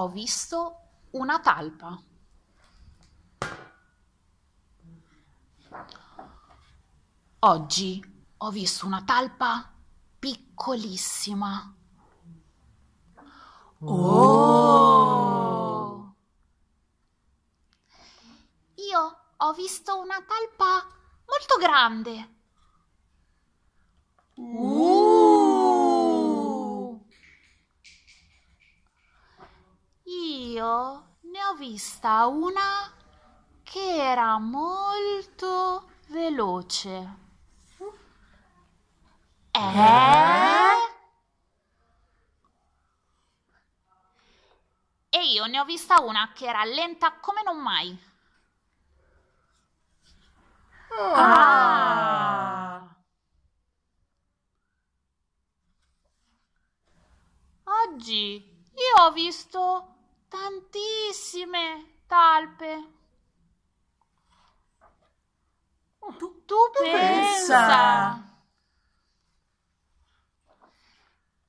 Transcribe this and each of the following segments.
ho visto una talpa. Oggi ho visto una talpa piccolissima. Oh! Io ho visto una talpa molto grande. io ne ho vista una che era molto veloce. Eh? E io ne ho vista una che era lenta come non mai. Ah. ah. Oggi io ho visto tantissime talpe. Tu, tu pensa. pensa.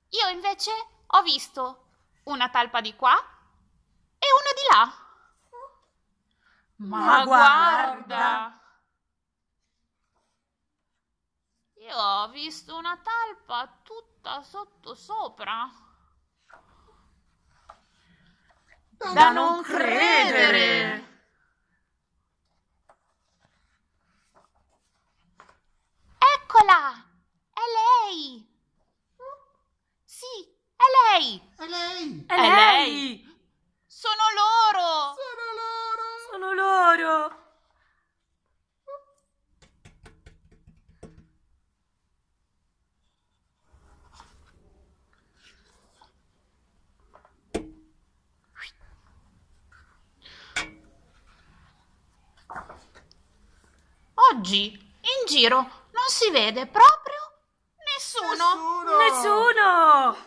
Io invece ho visto una talpa di qua e una di là. Ma, Ma guarda. guarda. Io ho visto una talpa tutta sotto sopra. da non credere. Eccola! È lei! Sì, è lei! È lei! È lei! Sono loro! oggi in giro non si vede proprio nessuno. Nessuno! nessuno!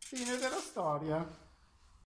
Fine della storia.